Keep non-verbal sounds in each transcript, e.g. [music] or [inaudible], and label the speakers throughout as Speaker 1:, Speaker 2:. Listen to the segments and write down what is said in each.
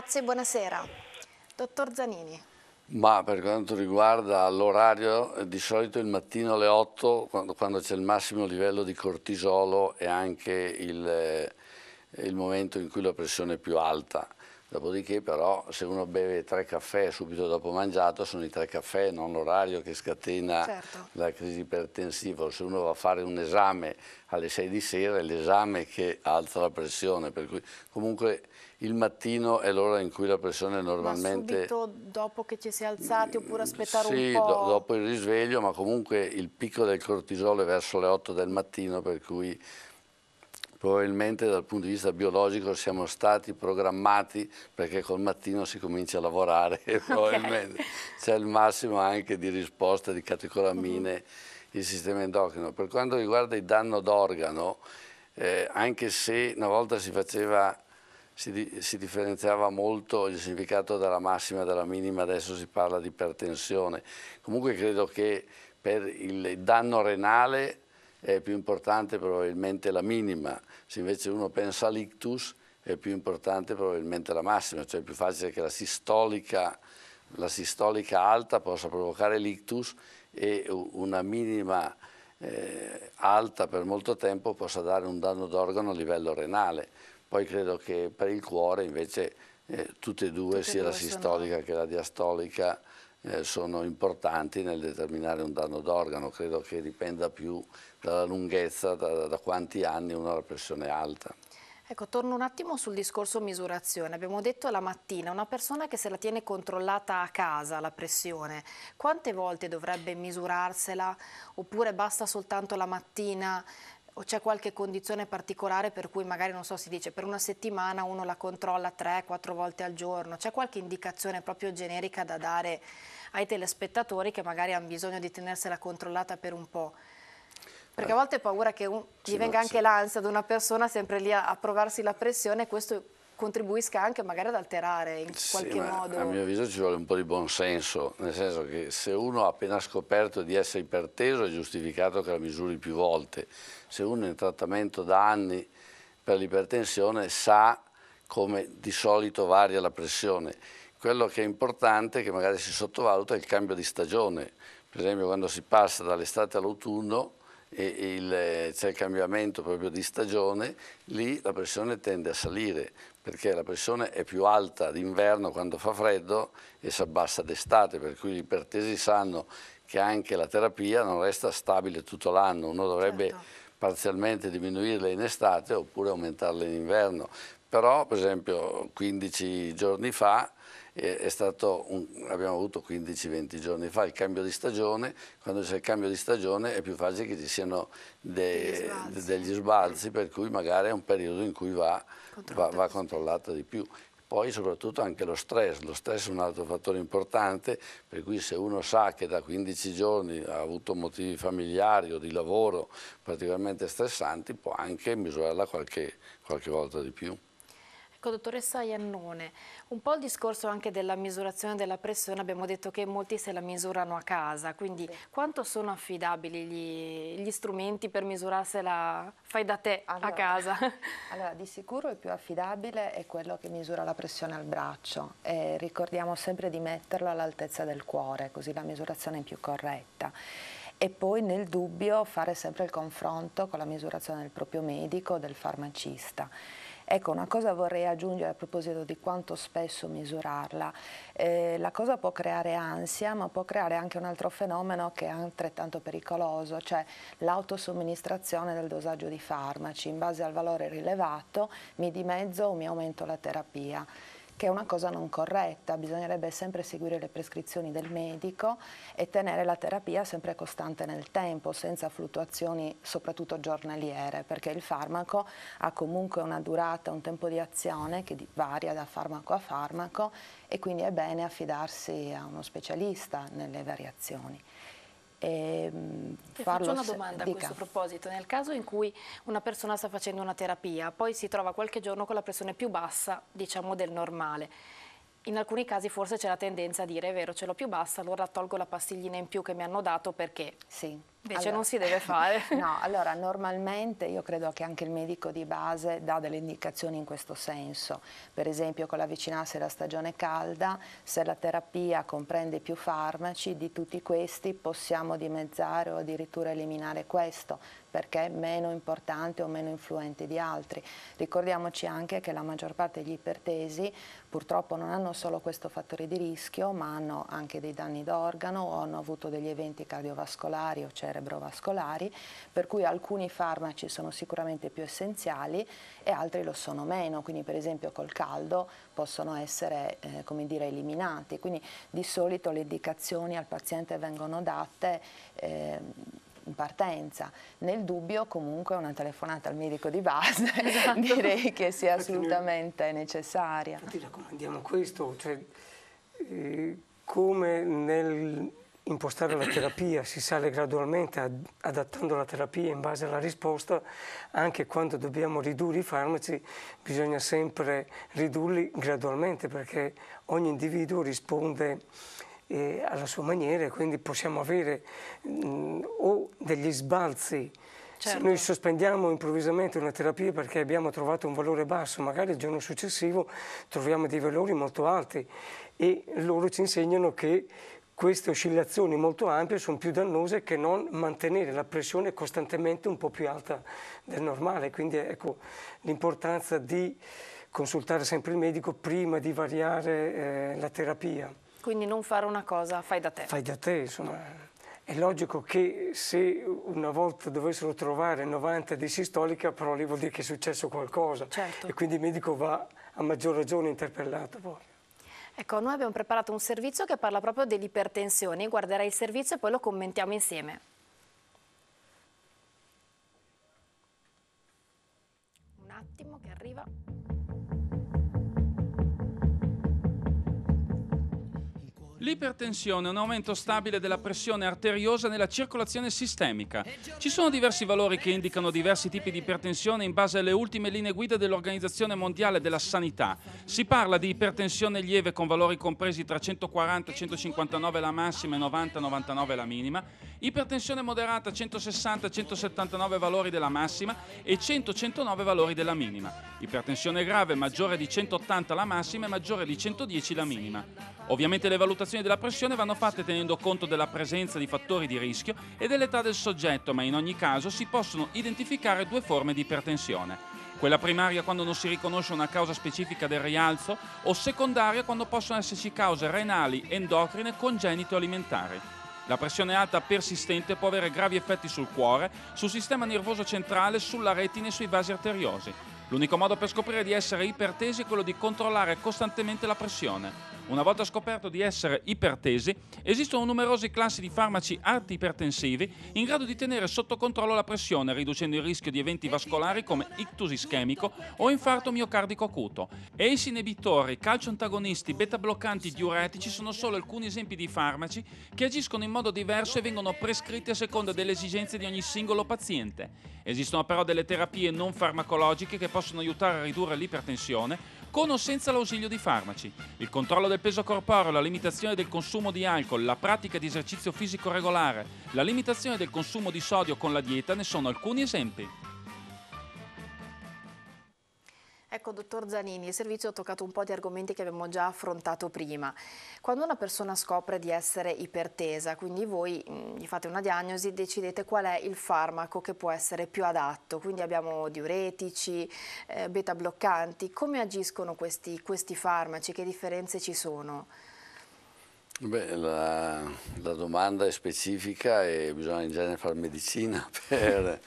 Speaker 1: Grazie, buonasera. Dottor Zanini.
Speaker 2: Ma per quanto riguarda l'orario, eh, di solito il mattino alle 8, quando, quando c'è il massimo livello di cortisolo è anche il, eh, il momento in cui la pressione è più alta. Dopodiché però se uno beve tre caffè subito dopo mangiato sono i tre caffè, non l'orario che scatena certo. la crisi ipertensiva. Se uno va a fare un esame alle sei di sera è l'esame che alza la pressione. Per cui comunque il mattino è l'ora in cui la pressione normalmente... Ma subito
Speaker 1: dopo che ci si è alzati oppure aspettare sì, un po'? Sì, do
Speaker 2: dopo il risveglio ma comunque il picco del cortisolo è verso le otto del mattino per cui probabilmente dal punto di vista biologico siamo stati programmati perché col mattino si comincia a lavorare e [laughs] probabilmente okay. c'è il massimo anche di risposta di catecolamine mm -hmm. il sistema endocrino. Per quanto riguarda il danno d'organo, eh, anche se una volta si faceva si, di, si, differenziava molto il significato della massima e della minima, adesso si parla di ipertensione. Comunque credo che per il danno renale è più importante probabilmente la minima, se invece uno pensa all'ictus è più importante probabilmente la massima, cioè è più facile che la sistolica, la sistolica alta possa provocare l'ictus e una minima eh, alta per molto tempo possa dare un danno d'organo a livello renale. Poi credo che per il cuore invece eh, tutte e due, tutte sia due la sistolica sono... che la diastolica, eh, sono importanti nel determinare un danno d'organo, credo che dipenda più dalla lunghezza, da, da quanti anni uno ha la pressione alta.
Speaker 1: Ecco, torno un attimo sul discorso misurazione. Abbiamo detto la mattina, una persona che se la tiene controllata a casa, la pressione, quante volte dovrebbe misurarsela? Oppure basta soltanto la mattina o c'è qualche condizione particolare per cui magari, non so, si dice per una settimana uno la controlla 3-4 volte al giorno, c'è qualche indicazione proprio generica da dare ai telespettatori che magari hanno bisogno di tenersela controllata per un po'? Perché a eh, volte ho paura che un, gli venga anche l'ansia di una persona sempre lì a, a provarsi la pressione e questo contribuisca anche magari ad alterare in qualche sì, modo. A mio
Speaker 2: avviso ci vuole un po' di buon senso, nel senso che se uno ha appena scoperto di essere iperteso è giustificato che la misuri più volte, se uno è in trattamento da anni per l'ipertensione sa come di solito varia la pressione. Quello che è importante, che magari si sottovaluta, è il cambio di stagione. Per esempio quando si passa dall'estate all'autunno e c'è il cambiamento proprio di stagione, lì la pressione tende a salire perché la pressione è più alta d'inverno quando fa freddo e si abbassa d'estate, per cui gli ipertesi sanno che anche la terapia non resta stabile tutto l'anno, uno dovrebbe certo. parzialmente diminuirla in estate oppure aumentarla in inverno. Però, per esempio, 15 giorni fa un, abbiamo avuto 15-20 giorni fa il cambio di stagione, quando c'è il cambio di stagione è più facile che ci siano de, sbalzi. degli sbalzi, per cui magari è un periodo in cui va, va, va controllato di più. Poi soprattutto anche lo stress, lo stress è un altro fattore importante, per cui se uno sa che da 15 giorni ha avuto motivi familiari o di lavoro particolarmente stressanti, può anche misurarla qualche, qualche volta di più.
Speaker 1: Con ecco, dottoressa Iannone, un po' il discorso anche della misurazione della pressione, abbiamo detto che molti se la misurano a casa, quindi sì. quanto sono affidabili gli, gli, strumenti per misurarsela fai da te allora, a casa?
Speaker 3: [laughs] Allora, di sicuro il più affidabile è quello che misura la pressione al braccio e ricordiamo sempre di metterlo all'altezza del cuore, così la misurazione è più corretta e poi nel dubbio fare sempre il confronto con la misurazione del proprio medico o del farmacista. Ecco, una cosa vorrei aggiungere a proposito di quanto spesso misurarla. Eh, la cosa può creare ansia, ma può creare anche un altro fenomeno che è altrettanto pericoloso, cioè l'autosomministrazione del dosaggio di farmaci. In base al valore rilevato mi dimezzo o mi aumento la terapia che è una cosa non corretta, bisognerebbe sempre seguire le prescrizioni del medico e tenere la terapia sempre costante nel tempo, senza fluttuazioni soprattutto giornaliere, perché il farmaco ha comunque una durata, un tempo di azione che varia da farmaco a farmaco e quindi è bene affidarsi a uno specialista nelle variazioni. E ehm, faccio una domanda dica. a questo
Speaker 1: proposito, nel caso in cui una persona sta facendo una terapia, poi si trova qualche giorno con la pressione più bassa, diciamo del normale, in alcuni casi forse c'è la tendenza a dire è vero ce l'ho più bassa allora tolgo la pastiglina in più che mi hanno dato perché sì.
Speaker 3: Invece allora, non si deve fare. [laughs] No, allora normalmente io credo che anche il medico di base dà delle indicazioni in questo senso, per esempio con l'avvicinarsi alla stagione calda, se la terapia comprende più farmaci, di tutti questi possiamo dimezzare o addirittura eliminare questo, perché è meno importante o meno influente di altri. Ricordiamoci anche che la maggior parte degli ipertesi purtroppo non hanno solo questo fattore di rischio, ma hanno anche dei danni d'organo o hanno avuto degli eventi cardiovascolari o cerebrali cerebrovascolari, per cui alcuni farmaci sono sicuramente più essenziali e altri lo sono meno, quindi per esempio col caldo possono essere eh, come dire, eliminati, quindi di solito le indicazioni al paziente vengono date eh, in partenza. Nel dubbio comunque una telefonata al medico di base [laughs] esatto. [laughs] direi che sia Perché assolutamente noi, necessaria. Ti
Speaker 4: raccomandiamo questo, cioè, eh, come nel impostare la terapia, si sale gradualmente adattando la terapia in base alla risposta, anche quando dobbiamo ridurre i farmaci bisogna sempre ridurli gradualmente perché ogni individuo risponde eh, alla sua maniera e quindi possiamo avere mh, mm, o degli sbalzi Certo. Se noi sospendiamo improvvisamente una terapia perché abbiamo trovato un valore basso, magari il giorno successivo troviamo dei valori molto alti e loro ci insegnano che queste oscillazioni molto ampie sono più dannose che non mantenere la pressione costantemente un po' più alta del normale, quindi ecco l'importanza di consultare sempre il medico prima di variare eh, la terapia.
Speaker 1: Quindi non fare una cosa, fai da te. Fai
Speaker 4: da te, insomma. È logico che se una volta dovessero trovare 90 di sistolica, però lì vuol dire che è successo qualcosa. Certo. E quindi il medico va a maggior ragione interpellato poi.
Speaker 1: Ecco, noi abbiamo preparato un servizio che parla proprio dell'ipertensione. Guarderai il servizio e poi lo commentiamo insieme. Un attimo che arriva.
Speaker 5: L'ipertensione è un aumento stabile della pressione arteriosa nella circolazione sistemica. Ci sono diversi valori che indicano diversi tipi di ipertensione in base alle ultime linee guida dell'Organizzazione Mondiale della Sanità. Si parla di ipertensione lieve con valori compresi tra 140 e 159 la massima e 90 99 la minima, ipertensione moderata 160 179 valori della massima e 100 109 valori della minima. Ipertensione grave maggiore di 180 la massima e maggiore di 110 la minima. Ovviamente le valutazioni della pressione vanno fatte tenendo conto della presenza di fattori di rischio e dell'età del soggetto, ma in ogni caso si possono identificare due forme di ipertensione. Quella primaria quando non si riconosce una causa specifica del rialzo o secondaria quando possono esserci cause renali, endocrine, congenite o alimentari. La pressione alta persistente può avere gravi effetti sul cuore, sul sistema nervoso centrale, sulla retina e sui vasi arteriosi. L'unico modo per scoprire di essere ipertesi è quello di controllare costantemente la pressione. Una volta scoperto di essere ipertesi, esistono numerose classi di farmaci antipertensivi in grado di tenere sotto controllo la pressione, riducendo il rischio di eventi vascolari come ictus ischemico o infarto miocardico acuto. ACE inibitori, calcioantagonisti, beta bloccanti, diuretici sono solo alcuni esempi di farmaci che agiscono in modo diverso e vengono prescritti a seconda delle esigenze di ogni singolo paziente. Esistono però delle terapie non farmacologiche che possono aiutare a ridurre l'ipertensione con o senza l'ausilio di farmaci. Il controllo del peso corporeo, la limitazione del consumo di alcol, la pratica di esercizio fisico regolare, la limitazione del consumo di sodio con la dieta ne sono alcuni esempi.
Speaker 1: Ecco, dottor Zanini, il servizio ha toccato un po' di argomenti che abbiamo già affrontato prima. Quando una persona scopre di essere ipertesa, quindi voi mm, gli fate una diagnosi, decidete qual è il farmaco che può essere più adatto. Quindi abbiamo diuretici, eh, beta bloccanti. Come agiscono questi, questi, farmaci? Che differenze ci sono?
Speaker 2: Beh, la, la, domanda è specifica e bisogna in genere fare medicina, [laughs] per,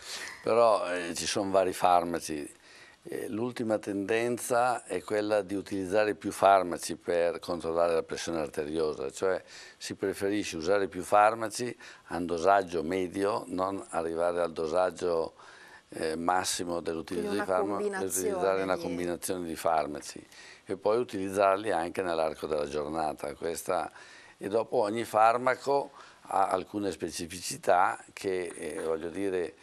Speaker 2: però eh, ci sono vari farmaci eh, l'ultima tendenza è quella di utilizzare più farmaci per controllare la pressione arteriosa, cioè si preferisce usare più farmaci a un dosaggio medio, non arrivare al dosaggio eh, massimo dell'utilizzo di farmaci, per utilizzare una combinazione di farmaci e poi utilizzarli anche nell'arco della giornata. Questa... E dopo ogni farmaco ha alcune specificità che, eh, voglio dire,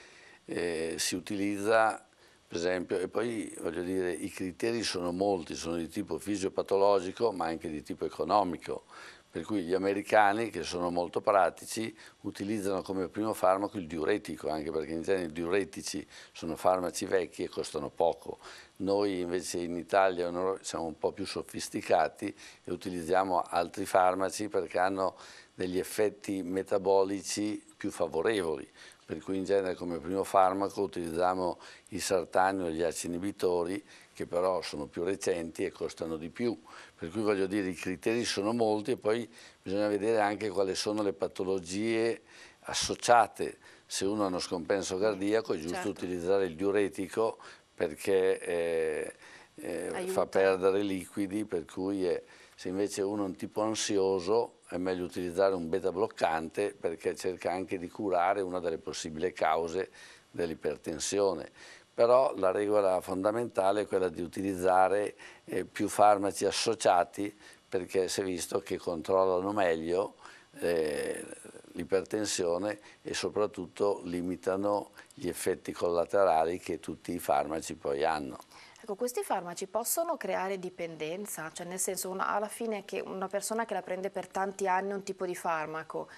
Speaker 2: eh, si utilizza per esempio, e poi voglio dire i criteri sono molti, sono di tipo fisiopatologico ma anche di tipo economico, per cui gli americani che sono molto pratici utilizzano come primo farmaco il diuretico, anche perché in genere i diuretici sono farmaci vecchi e costano poco. Noi invece in Italia siamo un po' più sofisticati e utilizziamo altri farmaci perché hanno degli effetti metabolici più favorevoli, per cui in genere come primo farmaco utilizziamo i sartani o gli aci inibitori che però sono più recenti e costano di più, per cui voglio dire i criteri sono molti e poi bisogna vedere anche quali sono le patologie associate, se uno ha uno scompenso cardiaco è giusto certo. utilizzare il diuretico perché eh, eh, fa perdere liquidi, per cui è, se invece uno è un tipo ansioso è meglio utilizzare un beta bloccante perché cerca anche di curare una delle possibili cause dell'ipertensione. Però la regola fondamentale è quella di utilizzare eh, più farmaci associati perché si è visto che controllano meglio eh, l'ipertensione e soprattutto limitano gli effetti collaterali che tutti i farmaci poi hanno.
Speaker 1: Ecco, questi farmaci possono creare dipendenza, cioè nel senso una, alla fine che una persona che la prende per tanti anni un tipo di farmaco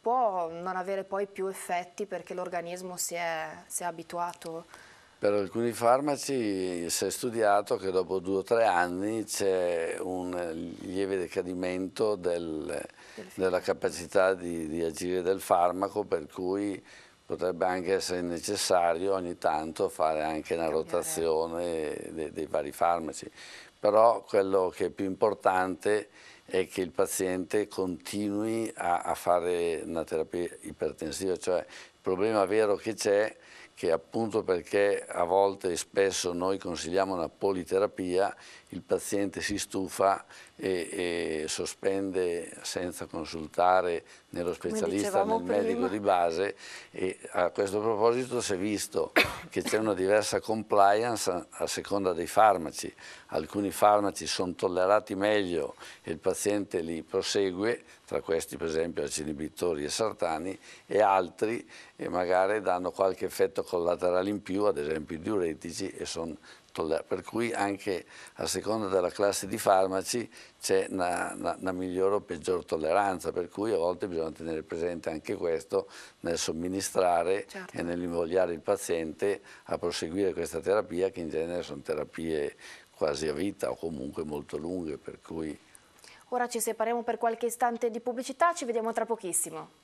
Speaker 1: può non avere poi più effetti perché l'organismo si, si è abituato?
Speaker 2: Per alcuni farmaci si è studiato che dopo due o tre anni c'è un lieve decadimento del, della capacità di, di agire del farmaco per cui potrebbe anche essere necessario ogni tanto fare anche una rotazione dei, dei vari farmaci, però quello che è più importante è che il paziente continui a, a fare una terapia ipertensiva, cioè il problema vero che c'è è che appunto perché a volte e spesso noi consigliamo una politerapia, il paziente si stufa, e, e sospende senza consultare nello specialista, nel prima. medico di base e a questo proposito si è visto che c'è una diversa compliance a, a seconda dei farmaci, alcuni farmaci sono tollerati meglio e il paziente li prosegue, tra questi per esempio acidi e sartani e altri e magari danno qualche effetto collaterale in più, ad esempio i diuretici e sono per cui anche a seconda della classe di farmaci c'è una, una, una, migliore o peggiore tolleranza, per cui a volte bisogna tenere presente anche questo nel somministrare certo. e nell'invogliare il paziente a proseguire questa terapia che in genere sono terapie quasi a vita o comunque molto lunghe, per cui...
Speaker 1: Ora ci separiamo per qualche istante di pubblicità, ci vediamo tra pochissimo.